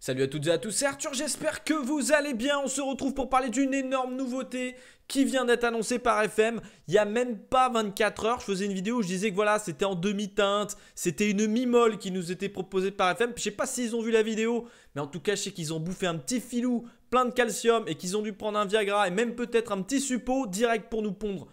Salut à toutes et à tous, c'est Arthur, j'espère que vous allez bien. On se retrouve pour parler d'une énorme nouveauté qui vient d'être annoncée par FM. Il n'y a même pas 24 heures, je faisais une vidéo où je disais que voilà, c'était en demi-teinte, c'était une mimole qui nous était proposée par FM. je je sais pas s'ils ont vu la vidéo, mais en tout cas, je sais qu'ils ont bouffé un petit filou plein de calcium et qu'ils ont dû prendre un Viagra et même peut-être un petit suppo direct pour nous pondre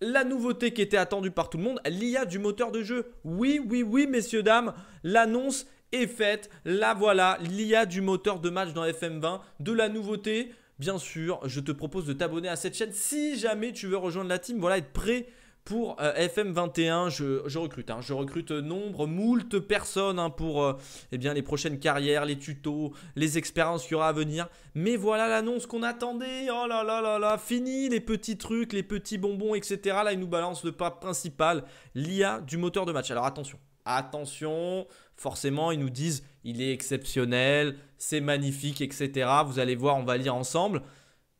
la nouveauté qui était attendue par tout le monde, l'IA du moteur de jeu. Oui, oui, oui, messieurs, dames, l'annonce et faite. la voilà, l'IA du moteur de match dans FM20, de la nouveauté. Bien sûr, je te propose de t'abonner à cette chaîne si jamais tu veux rejoindre la team. Voilà, être prêt pour euh, FM21, je, recrute. Hein. je recrute euh, nombre, moult personnes hein, pour euh, eh bien, les prochaines carrières, les tutos, les expériences qu'il y aura à venir. Mais voilà l'annonce qu'on attendait. Oh là là là là, fini les petits trucs, les petits bonbons, etc. Là, il nous balance le pas principal, l'IA du moteur de match. Alors attention, attention, forcément, ils nous disent il est exceptionnel, c'est magnifique, etc. Vous allez voir, on va lire ensemble.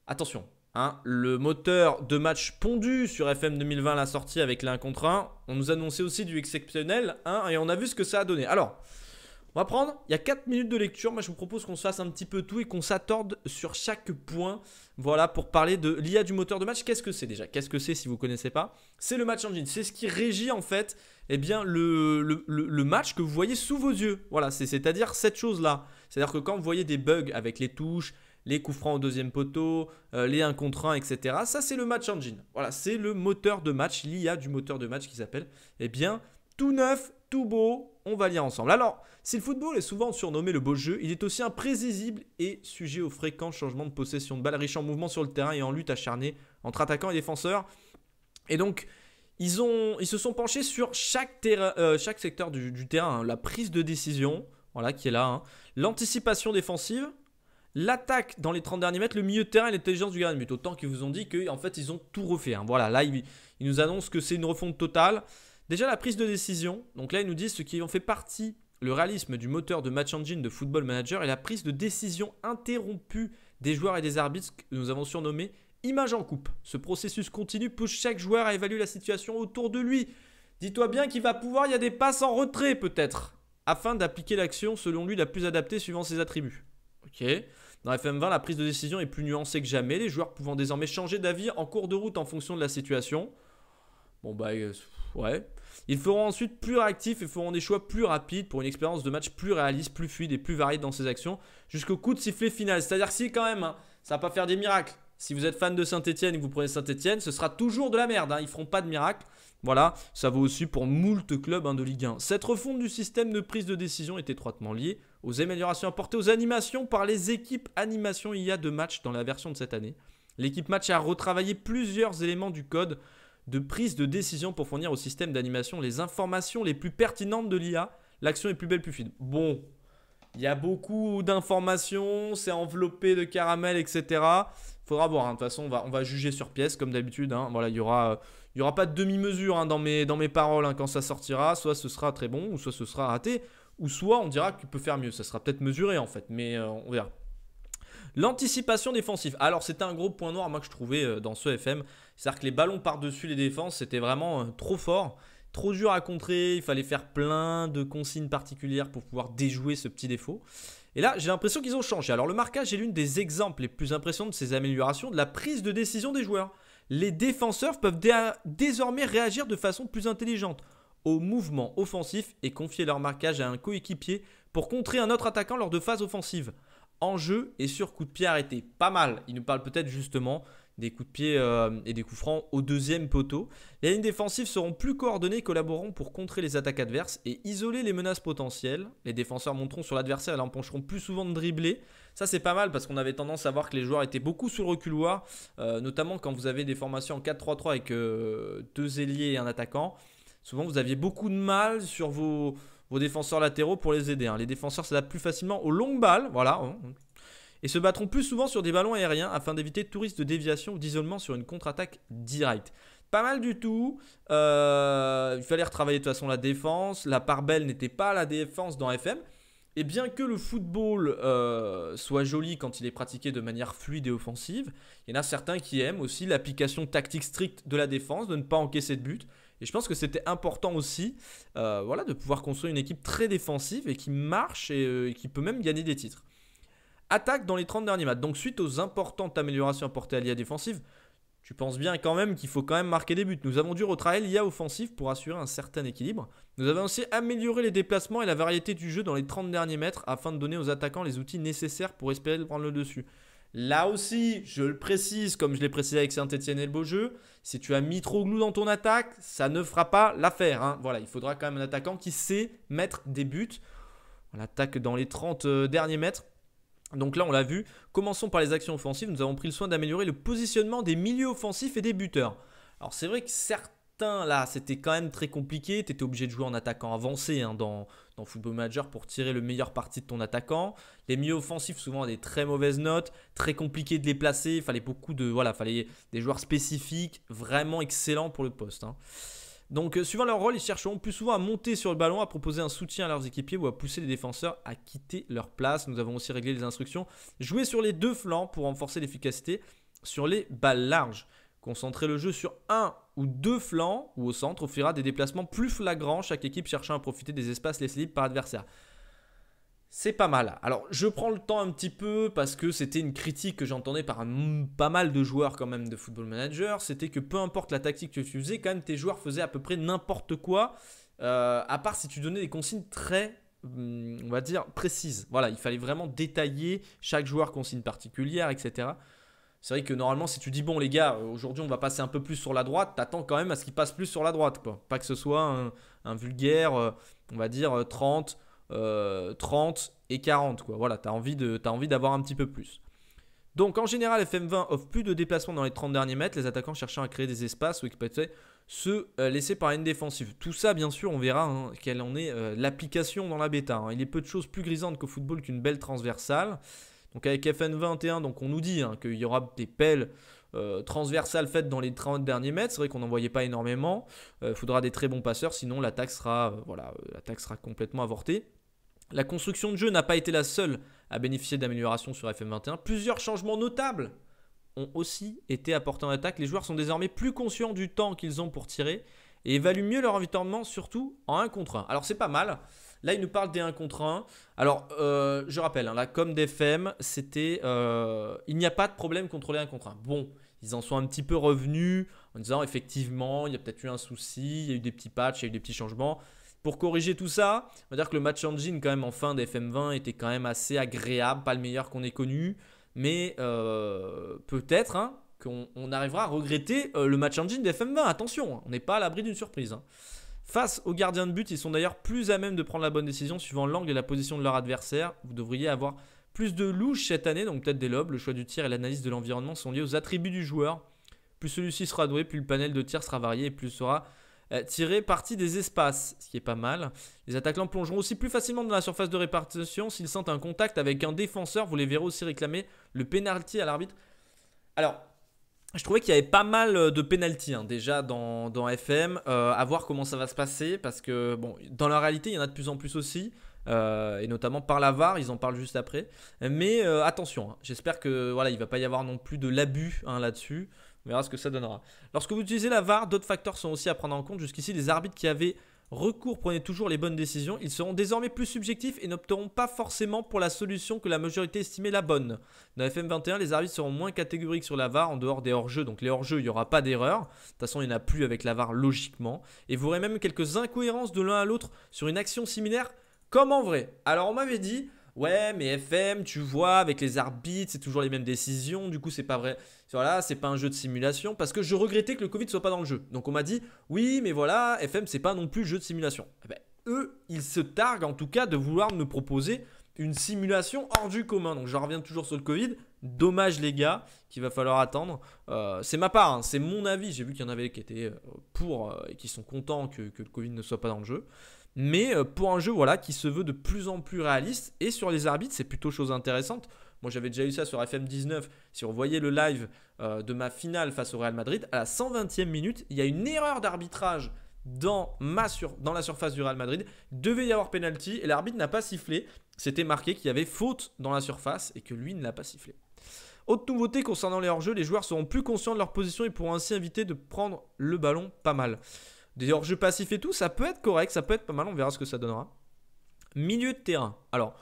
Attention, hein, le moteur de match pondu sur FM 2020, la sortie avec l'un contre un. on nous annonçait aussi du exceptionnel, hein, et on a vu ce que ça a donné. Alors, on va prendre, il y a 4 minutes de lecture, moi je vous propose qu'on se fasse un petit peu tout et qu'on s'attorde sur chaque point voilà, pour parler de l'IA du moteur de match, qu'est-ce que c'est déjà Qu'est-ce que c'est si vous ne connaissez pas C'est le match engine, c'est ce qui régit en fait eh bien, le, match que vous voyez sous vos yeux. Voilà, c'est-à-dire cette chose-là. C'est-à-dire que quand vous voyez des bugs avec les touches, les coups francs au deuxième poteau, euh, les 1 contre 1, etc. Ça, c'est le match engine. Voilà, c'est le moteur de match, l'IA du moteur de match qui s'appelle, eh bien, tout neuf, tout beau, on va lire ensemble. Alors, si le football est souvent surnommé le beau jeu, il est aussi imprévisible et sujet aux fréquents changements de possession de balles riches en mouvement sur le terrain et en lutte acharnée entre attaquants et défenseurs. Et donc, ils, ont, ils se sont penchés sur chaque, euh, chaque secteur du, terrain. Hein. La prise de décision, voilà, qui est là. Hein. L'anticipation défensive, l'attaque dans les 30 derniers mètres, le milieu de terrain et l'intelligence du gardien de but. Autant qu'ils vous ont dit qu'en fait, ils ont tout refait. Hein. Voilà, là, ils nous annoncent que c'est une refonte totale. Déjà la prise de décision, donc là ils nous disent ce qui en fait partie, le réalisme du moteur de match engine de Football Manager et la prise de décision interrompue des joueurs et des arbitres que nous avons surnommé image en coupe. Ce processus continu pousse chaque joueur à évaluer la situation autour de lui. Dis-toi bien qu'il va pouvoir, il y a des passes en retrait peut-être, afin d'appliquer l'action selon lui la plus adaptée suivant ses attributs. Ok. Dans FM20, la prise de décision est plus nuancée que jamais, les joueurs pouvant désormais changer d'avis en cours de route en fonction de la situation. Bon bah, euh, ouais. Ils feront ensuite plus réactifs et feront des choix plus rapides pour une expérience de match plus réaliste, plus fluide et plus variée dans ses actions jusqu'au coup de sifflet final. C'est-à-dire que si quand même, hein, ça va pas faire des miracles. Si vous êtes fan de Saint-Etienne et que vous prenez Saint-Etienne, ce sera toujours de la merde. Hein. Ils feront pas de miracles. Voilà, ça vaut aussi pour moult clubs hein, de Ligue 1. Cette refonte du système de prise de décision est étroitement liée aux améliorations apportées aux animations par les équipes animation IA de match dans la version de cette année. L'équipe match a retravaillé plusieurs éléments du code de prise de décision pour fournir au système d'animation les informations les plus pertinentes de l'IA. L'action est plus belle, plus fine. Bon, il y a beaucoup d'informations, c'est enveloppé de caramel, etc. Faudra voir. Hein. De toute façon, on va, juger sur pièce, comme d'habitude. Hein. Voilà, il y aura, il y aura pas de demi-mesure hein, dans, mes, dans mes paroles quand ça sortira. Soit ce sera très bon, soit ce sera raté, ou soit on dira qu'il peut faire mieux. Ça sera peut-être mesuré en fait, mais euh, on verra. L'anticipation défensive. Alors c'était un gros point noir moi que je trouvais euh, dans ce FM. C'est-à-dire que les ballons par-dessus les défenses, c'était vraiment euh, trop fort, trop dur à contrer. Il fallait faire plein de consignes particulières pour pouvoir déjouer ce petit défaut. Et là, j'ai l'impression qu'ils ont changé. Alors le marquage est l'une des exemples les plus impressionnants de ces améliorations de la prise de décision des joueurs. Les défenseurs peuvent désormais réagir de façon plus intelligente au mouvement offensif et confier leur marquage à un coéquipier pour contrer un autre attaquant lors de phases offensives en jeu et sur coup de pied arrêté. Pas mal. Il nous parle peut-être justement des coups de pied euh, et des coups francs au deuxième poteau. Les lignes défensives seront plus coordonnées collaborant collaboreront pour contrer les attaques adverses et isoler les menaces potentielles. Les défenseurs monteront sur l'adversaire et l'empencheront plus souvent de dribbler. Ça c'est pas mal parce qu'on avait tendance à voir que les joueurs étaient beaucoup sous le reculoir, euh, notamment quand vous avez des formations en 4-3-3 avec euh, deux ailiers et un attaquant. Souvent vous aviez beaucoup de mal sur vos vos défenseurs latéraux pour les aider. Hein. Les défenseurs s'adaptent plus facilement aux longues balles, voilà, hein. et se battront plus souvent sur des ballons aériens afin d'éviter tout risque de déviation ou d'isolement sur une contre-attaque directe. Pas mal du tout. Euh, il fallait retravailler de toute façon la défense. La part belle n'était pas la défense dans FM. Et bien que le football euh, soit joli quand il est pratiqué de manière fluide et offensive, il y en a certains qui aiment aussi l'application tactique stricte de la défense, de ne pas encaisser de buts. Et je pense que c'était important aussi euh, voilà, de pouvoir construire une équipe très défensive et qui marche et, euh, qui peut même gagner des titres. Attaque dans les 30 derniers matchs. Donc suite aux importantes améliorations apportées à l'IA défensive, tu penses bien quand même qu'il faut quand même marquer des buts. Nous avons dû retravailler l'IA offensive pour assurer un certain équilibre. Nous avons aussi amélioré les déplacements et la variété du jeu dans les 30 derniers mètres afin de donner aux attaquants les outils nécessaires pour espérer prendre le dessus. Là aussi, je le précise, comme je l'ai précisé avec Saint-Etienne et le Beaujeu, si tu as mis trop glou dans ton attaque, ça ne fera pas l'affaire. Hein. Voilà, il faudra quand même un attaquant qui sait mettre des buts. On attaque dans les 30 euh, derniers mètres. Donc là, on l'a vu. Commençons par les actions offensives. Nous avons pris le soin d'améliorer le positionnement des milieux offensifs et des buteurs. Alors c'est vrai que certains là, c'était quand même très compliqué. Tu étais obligé de jouer en attaquant avancé hein, dans, Football Manager pour tirer le meilleur parti de ton attaquant. Les milieux offensifs, souvent, ont des très mauvaises notes, très compliqué de les placer. Il fallait beaucoup de. Voilà, fallait des joueurs spécifiques, vraiment excellents pour le poste. Hein. Donc, euh, suivant leur rôle, ils chercheront plus souvent à monter sur le ballon, à proposer un soutien à leurs équipiers ou à pousser les défenseurs à quitter leur place. Nous avons aussi réglé les instructions. Jouer sur les deux flancs pour renforcer l'efficacité sur les balles larges. Concentrer le jeu sur un ou deux flancs ou au centre offrira des déplacements plus flagrants, chaque équipe cherchant à profiter des espaces laissés libres par adversaire. C'est pas mal. Alors, je prends le temps un petit peu parce que c'était une critique que j'entendais par un, pas mal de joueurs quand même de Football Manager. C'était que peu importe la tactique que tu faisais, quand même tes joueurs faisaient à peu près n'importe quoi, euh, à part si tu donnais des consignes très, mm, on va dire, précises. Voilà, il fallait vraiment détailler chaque joueur consigne particulière, etc. C'est vrai que normalement, si tu dis, bon, les gars, aujourd'hui, on va passer un peu plus sur la droite, t'attends quand même à ce qu'il passe plus sur la droite. Quoi. Pas que ce soit un, vulgaire, euh, on va dire, 30, euh, 30 euh, et 40. Quoi. Voilà, t'as envie d'avoir un petit peu plus. Donc en général, FM20 offre plus de déplacements dans les 30 derniers mètres, les attaquants cherchant à créer des espaces ou peuvent se laisser par une défensive. Tout ça, bien sûr, on verra hein, quelle en est l'application dans la bêta. Hein. Il est peu de choses plus grisantes qu'au football qu'une belle transversale. Donc avec FN21, donc on nous dit hein, qu'il y aura des pelles euh, transversales faites dans les 30 derniers mètres. C'est vrai qu'on n'en voyait pas énormément. Il euh, faudra des très bons passeurs, sinon l'attaque sera, euh, voilà, l'attaque sera complètement avortée. La construction de jeu n'a pas été la seule à bénéficier d'améliorations sur FM21. Plusieurs changements notables ont aussi été apportés en attaque. Les joueurs sont désormais plus conscients du temps qu'ils ont pour tirer et évaluent mieux leur environnement, surtout en 1 contre 1. Alors c'est pas mal. Là, il nous parle des 1 contre 1. Alors, euh, je rappelle, hein, la com d'FM, c'était euh, il n'y a pas de problème contrôler les 1 contre 1. Bon, ils en sont un petit peu revenus en disant effectivement, il y a peut-être eu un souci, il y a eu des petits patchs, il y a eu des petits changements. Pour corriger tout ça, on va dire que le match engine quand même en fin d'FM20 était quand même assez agréable, pas le meilleur qu'on ait connu, mais euh, peut-être hein, qu'on arrivera à regretter le match engine d'FM20. Attention, on n'est pas à l'abri d'une surprise. Hein. Face aux gardiens de but, ils sont d'ailleurs plus à même de prendre la bonne décision suivant l'angle et la position de leur adversaire. Vous devriez avoir plus de louches cette année, donc peut-être des lobes. Le choix du tir et l'analyse de l'environnement sont liés aux attributs du joueur. Plus celui-ci sera doué, plus le panel de tir sera varié et plus sera euh, tiré parti des espaces, ce qui est pas mal. Les attaquants plongeront aussi plus facilement dans la surface de répartition s'ils sentent un contact avec un défenseur. Vous les verrez aussi réclamer le pénalty à l'arbitre. Alors, je trouvais qu'il y avait pas mal euh, de pénalty hein, déjà dans, FM, A euh, à voir comment ça va se passer, parce que bon, dans la réalité, il y en a de plus en plus aussi, euh, et notamment par la VAR, ils en parlent juste après. Mais attention, hein, j'espère que voilà, il va pas y avoir non plus de l'abus hein, là-dessus. On verra ce que ça donnera. Lorsque vous utilisez la VAR, d'autres facteurs sont aussi à prendre en compte. Jusqu'ici, les arbitres qui avaient recours prenez toujours les bonnes décisions, ils seront désormais plus subjectifs et n'opteront pas forcément pour la solution que la majorité estimait la bonne. Dans FM21, les arbitres seront moins catégoriques sur la VAR en dehors des hors-jeux, donc les hors-jeux, il n'y aura pas d'erreur. De toute façon, il n'y en a plus avec la VAR logiquement. Et vous aurez même quelques incohérences de l'un à l'autre sur une action similaire, comme en vrai. Alors on m'avait dit, ouais, mais FM, tu vois, avec les arbitres, c'est toujours les mêmes décisions, du coup, c'est pas vrai. Voilà, c'est pas un jeu de simulation parce que je regrettais que le Covid ne soit pas dans le jeu. Donc on m'a dit, oui, mais voilà, FM, c'est pas non plus jeu de simulation. Eh ben, eux, ils se targuent en tout cas de vouloir me proposer une simulation hors du commun. Donc je reviens toujours sur le Covid. Dommage les gars, qu'il va falloir attendre. Euh, c'est ma part, hein, c'est mon avis. J'ai vu qu'il y en avait qui étaient euh, pour euh, et qui sont contents que, le Covid ne soit pas dans le jeu mais euh, pour un jeu voilà, qui se veut de plus en plus réaliste. Et sur les arbitres, c'est plutôt chose intéressante. Moi, j'avais déjà eu ça sur FM19. Si on voyait le live euh, de ma finale face au Real Madrid, à la 120e minute, il y a une erreur d'arbitrage dans, sur... dans la surface du Real Madrid. devait y avoir penalty et l'arbitre n'a pas sifflé. C'était marqué qu'il y avait faute dans la surface et que lui ne l'a pas sifflé. Autre nouveauté concernant les hors-jeux, les joueurs seront plus conscients de leur position et pourront ainsi inviter de prendre le ballon pas mal. D'ailleurs, je jeux et tout, ça peut être correct, ça peut être pas mal, on verra ce que ça donnera. Milieu de terrain. Alors,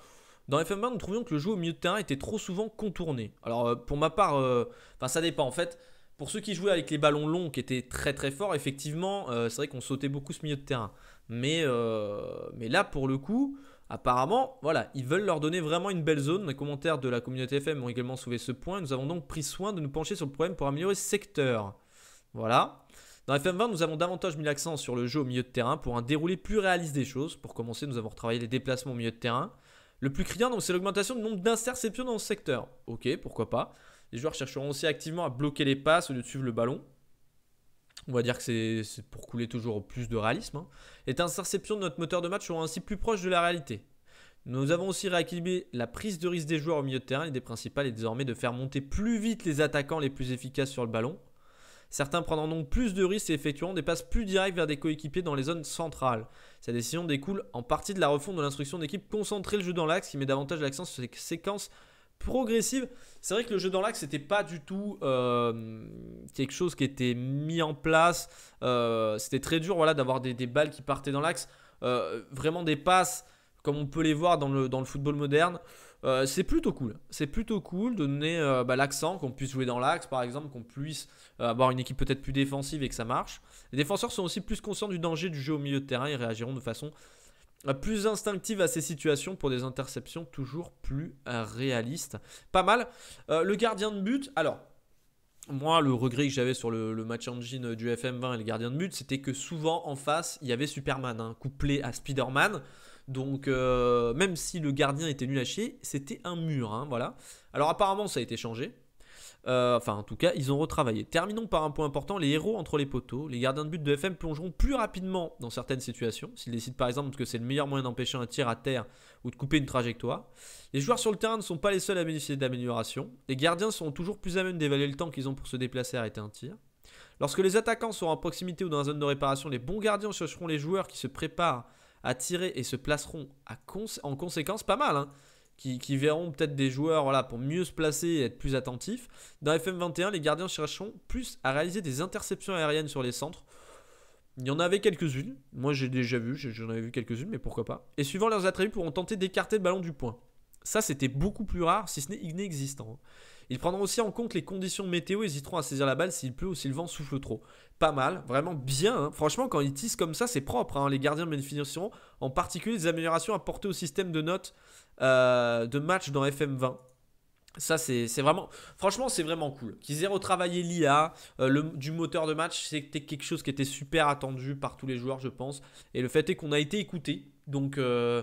dans FM1, nous trouvions que le jeu au milieu de terrain était trop souvent contourné. Alors, euh, pour ma part, euh, enfin, ça dépend. En fait, pour ceux qui jouaient avec les ballons longs, qui étaient très très forts, effectivement, euh, c'est vrai qu'on sautait beaucoup ce milieu de terrain. Mais, mais là, pour le coup, apparemment, voilà, ils veulent leur donner vraiment une belle zone. Les commentaires de la communauté FM ont également sauvé ce point. Nous avons donc pris soin de nous pencher sur le problème pour améliorer ce secteur. Voilà. Dans FM20, nous avons davantage mis l'accent sur le jeu au milieu de terrain pour un déroulé plus réaliste des choses. Pour commencer, nous avons retravaillé les déplacements au milieu de terrain. Le plus criant, c'est l'augmentation du nombre d'interceptions dans ce secteur. Ok, pourquoi pas. Les joueurs chercheront aussi activement à bloquer les passes au lieu de suivre le ballon. On va dire que c'est pour couler toujours plus de réalisme. Hein. Les interceptions de notre moteur de match seront ainsi plus proches de la réalité. Nous avons aussi rééquilibré la prise de risque des joueurs au milieu de terrain. L'idée principale est désormais de faire monter plus vite les attaquants les plus efficaces sur le ballon certains prendront donc plus de risques et effectuant des passes plus directes vers des coéquipiers dans les zones centrales. Sa décision découle en partie de la refonte de l'instruction d'équipe concentrée le jeu dans l'axe qui met davantage l'accent sur ces séquences progressives. C'est vrai que le jeu dans l'axe, n'était pas du tout euh, quelque chose qui était mis en place. Euh, c'était très dur voilà, d'avoir des, balles qui partaient dans l'axe. Euh, vraiment des passes, comme on peut les voir dans le, dans le football moderne. Euh, c'est plutôt cool. C'est plutôt cool de donner euh, bah, l'accent, qu'on puisse jouer dans l'axe par exemple, qu'on puisse euh, avoir une équipe peut-être plus défensive et que ça marche. Les défenseurs sont aussi plus conscients du danger du jeu au milieu de terrain et réagiront de façon plus instinctive à ces situations pour des interceptions toujours plus réalistes. Pas mal. le gardien de but, alors. Moi, le regret que j'avais sur le, match engine du FM20 et le gardien de but, c'était que souvent en face, il y avait Superman, hein, couplé à Spider-Man. Donc euh, même si le gardien était nul à chier, c'était un mur, hein, voilà. Alors apparemment ça a été changé. Euh, enfin en tout cas, ils ont retravaillé. Terminons par un point important, les héros entre les poteaux. Les gardiens de but de FM plongeront plus rapidement dans certaines situations, s'ils décident par exemple que c'est le meilleur moyen d'empêcher un tir à terre ou de couper une trajectoire. Les joueurs sur le terrain ne sont pas les seuls à bénéficier d'amélioration. Les gardiens seront toujours plus à même d'évaluer le temps qu'ils ont pour se déplacer et arrêter un tir. Lorsque les attaquants sont en proximité ou dans la zone de réparation, les bons gardiens chercheront les joueurs qui se préparent à tirer et se placeront en conséquence pas mal. Hein, qui, verront peut-être des joueurs voilà, pour mieux se placer et être plus attentifs. Dans FM21, les gardiens chercheront plus à réaliser des interceptions aériennes sur les centres. Il y en avait quelques-unes. Moi, j'ai déjà vu, j'en avais vu quelques-unes, mais pourquoi pas. Et suivant leurs attributs, pourront tenter d'écarter le ballon du point. Ça, c'était beaucoup plus rare, si ce n'est inexistant. Hein. Ils prendront aussi en compte les conditions de météo, hésiteront à saisir la balle s'il pleut ou si le vent souffle trop. Pas mal, vraiment bien. Hein. Franchement, quand ils tissent comme ça, c'est propre. Hein. Les gardiens bénéficieront en particulier des améliorations apportées au système de notes euh, de match dans FM20. Ça, c'est vraiment. Franchement, c'est vraiment cool. Qu'ils aient retravaillé l'IA, euh, du moteur de match, c'était quelque chose qui était super attendu par tous les joueurs, je pense. Et le fait est qu'on a été écouté. Donc. Euh,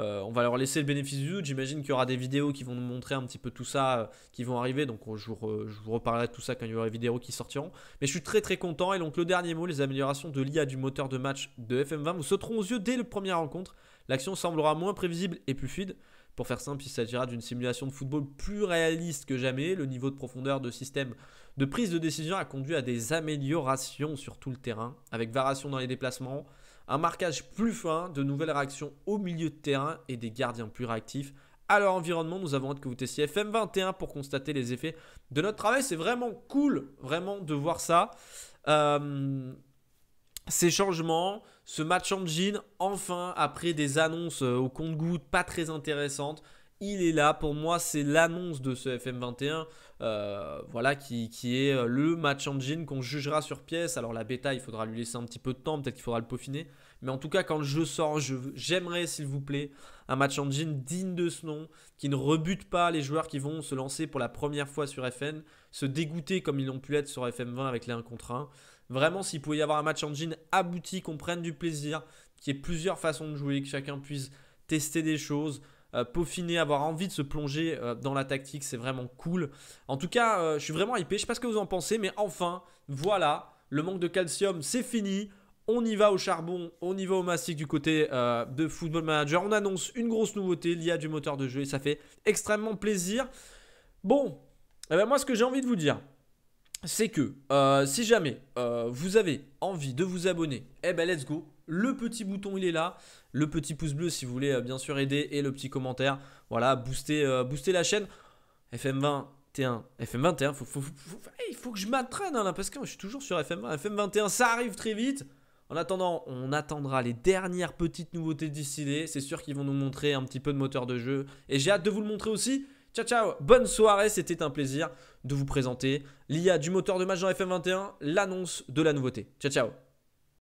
euh, on va leur laisser le bénéfice du doute. J'imagine qu'il y aura des vidéos qui vont nous montrer un petit peu tout ça, euh, qui vont arriver. Donc je vous, reparlerai de tout ça quand il y aura des vidéos qui sortiront. Mais je suis très très content. Et donc le dernier mot, les améliorations de l'IA du moteur de match de FM20 vous sauteront aux yeux dès le première rencontre. L'action semblera moins prévisible et plus fluide. Pour faire simple, il s'agira d'une simulation de football plus réaliste que jamais. Le niveau de profondeur de système de prise de décision a conduit à des améliorations sur tout le terrain, avec variation dans les déplacements, un marquage plus fin, de nouvelles réactions au milieu de terrain et des gardiens plus réactifs à leur environnement. Nous avons hâte que vous testiez FM21 pour constater les effets de notre travail. C'est vraiment cool, vraiment, de voir ça. Euh, ces changements, ce match en jean, enfin, après des annonces euh, au compte-goutte pas très intéressantes, il est là. Pour moi, c'est l'annonce de ce FM21, euh, voilà, qui, est euh, le match engine qu'on jugera sur pièce. Alors la bêta, il faudra lui laisser un petit peu de temps, peut-être qu'il faudra le peaufiner. Mais en tout cas, quand le jeu sort, j'aimerais, s'il vous plaît, un match engine digne de ce nom, qui ne rebute pas les joueurs qui vont se lancer pour la première fois sur FN, se dégoûter comme ils l'ont pu être sur FM20 avec les 1 contre 1. Vraiment, s'il pouvait y avoir un match engine abouti, qu'on prenne du plaisir, qu'il y ait plusieurs façons de jouer, que chacun puisse tester des choses, euh, peaufiner, avoir envie de se plonger euh, dans la tactique, c'est vraiment cool. En tout cas, euh, je suis vraiment hypé, je sais pas ce que vous en pensez, mais enfin, voilà, le manque de calcium, c'est fini. On y va au charbon, on y va au mastic du côté de Football Manager. On annonce une grosse nouveauté liée du moteur de jeu et ça fait extrêmement plaisir. Bon, eh ben, moi ce que j'ai envie de vous dire, c'est que si jamais vous avez envie de vous abonner, eh ben let's go, le petit bouton, il est là. Le petit pouce bleu, si vous voulez euh, bien sûr aider. Et le petit commentaire. Voilà, booster, euh, booster la chaîne. FM20, FM21, il faut, que je m'attraîne hein, parce que je suis toujours sur fm FM21, ça arrive très vite. En attendant, on attendra les dernières petites nouveautés là, C'est sûr qu'ils vont nous montrer un petit peu de moteur de jeu. Et j'ai hâte de vous le montrer aussi. Ciao, ciao, bonne soirée. C'était un plaisir de vous présenter l'IA du moteur de match dans FM21, l'annonce de la nouveauté. Ciao, ciao.